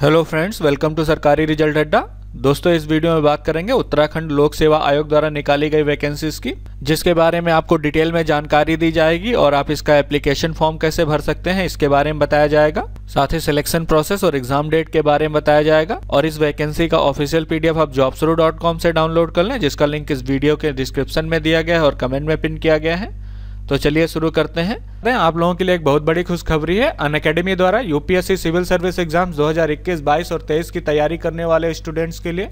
hello friends welcome to सरकारी result अड्डा दोस्तों इस वीडियो में बात करेंगे उत्तराखंड लोक सेवा आयोग द्वारा निकाली गई वैकेंसीज की जिसके बारे में आपको डिटेल में जानकारी दी जाएगी और आप इसका एप्लीकेशन फॉर्म कैसे भर सकते हैं इसके बारे में बताया जाएगा साथ ही सिलेक्शन प्रोसेस और एग्जाम डेट के बारे में बताया जाएगा और इस वैकेंसी का ऑफिशियल पीडीएफ आप जॉब से डाउनलोड कर लें जिसका लिंक इस वीडियो के डिस्क्रिप्शन में दिया गया है और कमेंट में पिन किया गया है तो चलिए शुरू करते हैं आप लोगों के लिए एक बहुत बड़ी खुशखबरी है अन अकेडमी द्वारा यूपीएससी सिविल सर्विस एग्जाम्स 2021, 22 और 23 की तैयारी करने वाले स्टूडेंट्स के लिए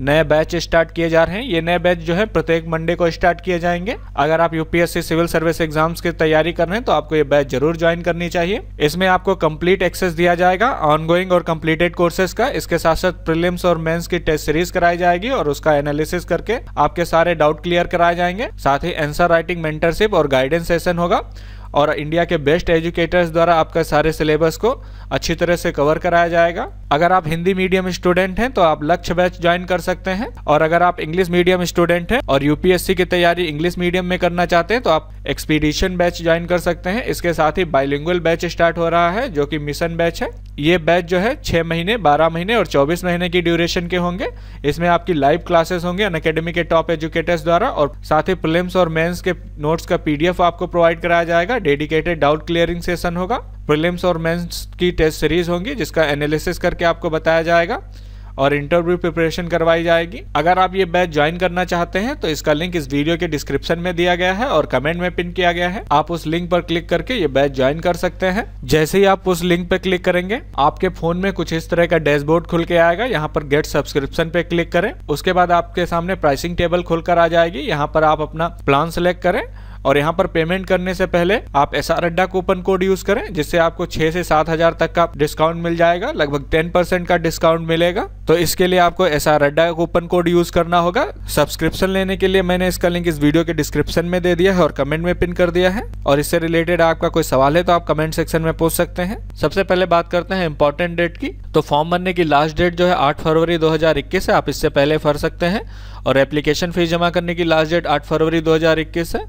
नए बैच स्टार्ट किए जा रहे हैं ये नए बैच जो है प्रत्येक मंडे को स्टार्ट किए जाएंगे अगर आप यूपीएससी सिविल सर्विस एग्जाम्स की तैयारी कर रहे हैं तो आपको ये बैच जरूर ज्वाइन करनी चाहिए इसमें आपको कंप्लीट एक्सेस दिया जाएगा ऑनगोइंग और कंप्लीटेड कोर्सेज का इसके साथ साथ प्रिलिम्स और मेन्स की टेस्ट सीरीज कराई जाएगी और उसका एनालिसिस करके आपके सारे डाउट क्लियर कराए जाएंगे साथ ही एंसर राइटिंग मेंटरशिप और गाइडेंस सेशन होगा और इंडिया के बेस्ट एजुकेटर्स द्वारा आपका सारे सिलेबस को अच्छी तरह से कवर कराया जाएगा अगर आप हिंदी मीडियम स्टूडेंट हैं तो आप लक्ष्य बैच ज्वाइन कर सकते हैं और अगर आप इंग्लिश मीडियम स्टूडेंट हैं और यूपीएससी की तैयारी इंग्लिश मीडियम में करना चाहते हैं तो आप एक्सपीडिशन बैच ज्वाइन कर सकते हैं इसके साथ ही बाइलिंगुअल बैच स्टार्ट हो रहा है जो कि मिशन बैच है ये बैच जो है छह महीने बारह महीने और चौबीस महीने की ड्यूरेशन के होंगे इसमें आपकी लाइव क्लासेस होंगे अन अकेडमी के टॉप एजुकेटर्स द्वारा और साथ ही प्रिलिम्स और मेन्स के नोट्स का पीडीएफ आपको प्रोवाइड कराया जाएगा डेडिकेटेड डाउट क्लियरिंग सेशन होगा प्रिलिम्स और मेंस की टेस्ट सीरीज होंगी जिसका एनालिसिस करके आपको बताया जाएगा और इंटरव्यू प्रिपरेशन करवाई जाएगी अगर आप ये बैच ज्वाइन करना चाहते हैं तो इसका लिंक इस वीडियो के डिस्क्रिप्शन में दिया गया है और कमेंट में पिन किया गया है आप उस लिंक पर क्लिक करके ये बैच ज्वाइन कर सकते हैं जैसे ही आप उस लिंक पर क्लिक करेंगे आपके फोन में कुछ इस तरह का डैशबोर्ड खुल के आएगा यहाँ पर गेट सब्सक्रिप्शन पे क्लिक करें उसके बाद आपके सामने प्राइसिंग टेबल खुलकर आ जाएगी यहाँ पर आप अपना प्लान सेलेक्ट करें और यहाँ पर पेमेंट करने से पहले आप एस आर अड्डा कूपन कोड यूज करें जिससे आपको छह से सात हजार तक का डिस्काउंट मिल जाएगा लगभग टेन परसेंट का डिस्काउंट मिलेगा तो इसके लिए आपको एस आर अड्डा कूपन कोड यूज करना होगा सब्सक्रिप्शन लेने के लिए मैंने इसका लिंक इस वीडियो के डिस्क्रिप्शन में दे दिया है और कमेंट में पिन कर दिया है और इससे रिलेटेड आपका कोई सवाल है तो आप कमेंट सेक्शन में पूछ सकते हैं सबसे पहले बात करते हैं इम्पोर्टेंट डेट की तो फॉर्म भरने की लास्ट डेट जो है आठ फरवरी इक्कीस है आप इससे पहले भर सकते हैं और एप्लीकेशन फीस जमा करने की लास्ट डेट आठ फरवरी इक्कीस है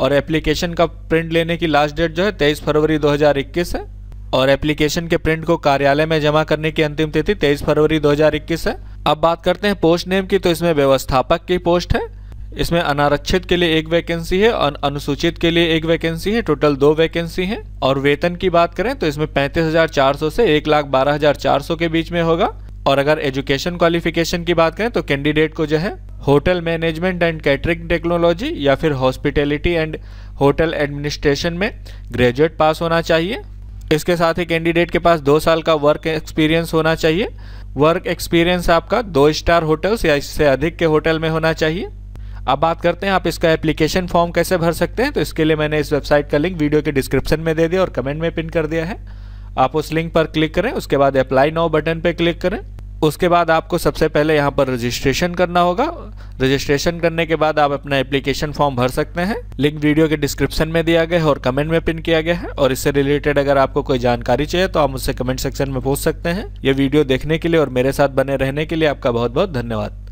और एप्लीकेशन का प्रिंट लेने की लास्ट डेट जो है तेईस फरवरी दो है और एप्लीकेशन के प्रिंट को कार्यालय में जमा करने की अंतिम तिथि तेईस फरवरी दो है अब बात करते हैं पोस्ट नेम की तो इसमें व्यवस्थापक की पोस्ट है इसमें अनारक्षित के लिए एक वैकेंसी है और अनुसूचित के लिए एक वैकेंसी है टोटल दो वैकेंसी है और वेतन की बात करें तो इसमें पैंतीस हजार चार सौ से एक लाख बारह हजार चार सौ के बीच में होगा और अगर एजुकेशन क्वालिफिकेशन की बात करें तो कैंडिडेट को जो है hotel management and catering technology या फिर हॉस्पिटैलिटी एंड होटल एडमिनिस्ट्रेशन में ग्रेजुएट पास होना चाहिए इसके साथ ही कैंडिडेट के पास दो साल का वर्क एक्सपीरियंस होना चाहिए वर्क एक्सपीरियंस आपका दो स्टार होटल्स या इससे अधिक के होटल में होना चाहिए अब बात करते हैं आप इसका एप्लीकेशन फॉर्म कैसे भर सकते हैं तो इसके लिए मैंने इस वेबसाइट का लिंक वीडियो के डिस्क्रिप्शन में दे दिया और कमेंट में पिन कर दिया है आप उस लिंक पर क्लिक करें उसके बाद अप्लाई नाउ बटन पर क्लिक करें उसके बाद आपको सबसे पहले यहाँ पर रजिस्ट्रेशन करना होगा रजिस्ट्रेशन करने के बाद आप अपना एप्लीकेशन फॉर्म भर सकते हैं लिंक वीडियो के डिस्क्रिप्शन में दिया गया है और कमेंट में पिन किया गया है और इससे रिलेटेड अगर आपको कोई जानकारी चाहिए तो आप मुझसे कमेंट सेक्शन में पूछ सकते हैं ये वीडियो देखने के लिए और मेरे साथ बने रहने के लिए आपका बहुत बहुत धन्यवाद